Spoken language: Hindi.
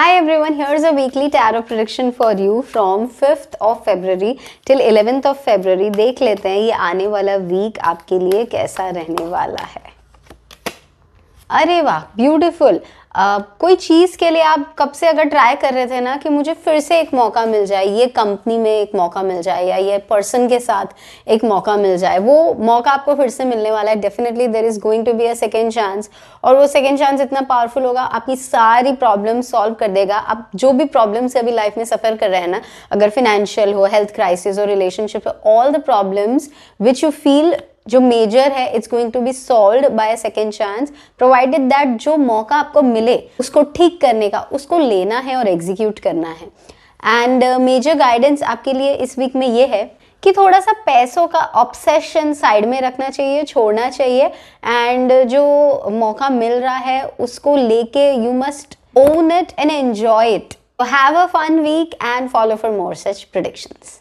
Hi everyone, here's a weekly tarot prediction for you from 5th of February till 11th of February. देख लेते हैं ये आने वाला वीक आपके लिए कैसा रहने वाला है अरे वाह ब्यूटिफुल Uh, कोई चीज़ के लिए आप कब से अगर ट्राई कर रहे थे ना कि मुझे फिर से एक मौका मिल जाए ये कंपनी में एक मौका मिल जाए या ये पर्सन के साथ एक मौका मिल जाए वो मौका आपको फिर से मिलने वाला है definitely there is going to be a second chance और वो सेकेंड चांस इतना पावरफुल होगा आपकी सारी प्रॉब्लम सॉल्व कर देगा आप जो भी प्रॉब्लम से अभी लाइफ में सफ़र कर रहे हैं ना अगर फिनेंशियल हो हेल्थ क्राइसिस हो रिलेशनशिप हो all the problems which you feel जो मेजर है it's going to be solve by second chance provided that जो मौका आपको मिले उसको ठीक करने का उसको लेना है और एग्जीक्यूट करना है एंड मेजर गाइडेंस आपके लिए इस वीक में ये है कि थोड़ा सा पैसों का ऑब्सेशन साइड में रखना चाहिए छोड़ना चाहिए एंड uh, जो मौका मिल रहा है उसको लेके you must own it and enjoy it have a fun weekend follow for more such predictions